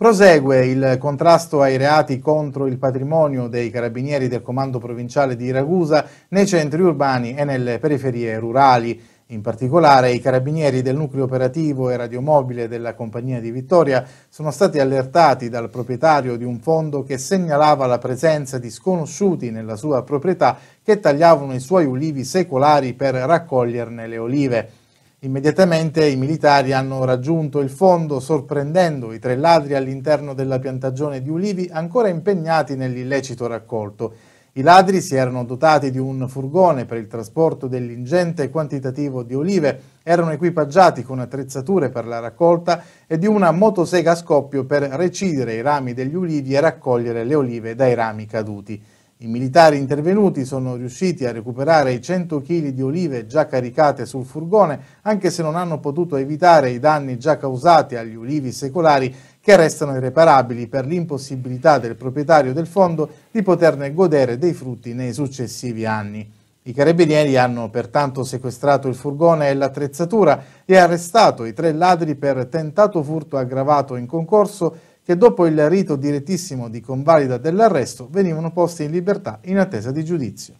Prosegue il contrasto ai reati contro il patrimonio dei carabinieri del comando provinciale di Ragusa nei centri urbani e nelle periferie rurali. In particolare i carabinieri del nucleo operativo e radiomobile della compagnia di Vittoria sono stati allertati dal proprietario di un fondo che segnalava la presenza di sconosciuti nella sua proprietà che tagliavano i suoi ulivi secolari per raccoglierne le olive. Immediatamente i militari hanno raggiunto il fondo sorprendendo i tre ladri all'interno della piantagione di ulivi ancora impegnati nell'illecito raccolto. I ladri si erano dotati di un furgone per il trasporto dell'ingente quantitativo di olive, erano equipaggiati con attrezzature per la raccolta e di una motosega a scoppio per recidere i rami degli ulivi e raccogliere le olive dai rami caduti. I militari intervenuti sono riusciti a recuperare i 100 kg di olive già caricate sul furgone, anche se non hanno potuto evitare i danni già causati agli ulivi secolari che restano irreparabili per l'impossibilità del proprietario del fondo di poterne godere dei frutti nei successivi anni. I carabinieri hanno pertanto sequestrato il furgone e l'attrezzatura e arrestato i tre ladri per tentato furto aggravato in concorso che dopo il rito direttissimo di convalida dell'arresto venivano posti in libertà in attesa di giudizio.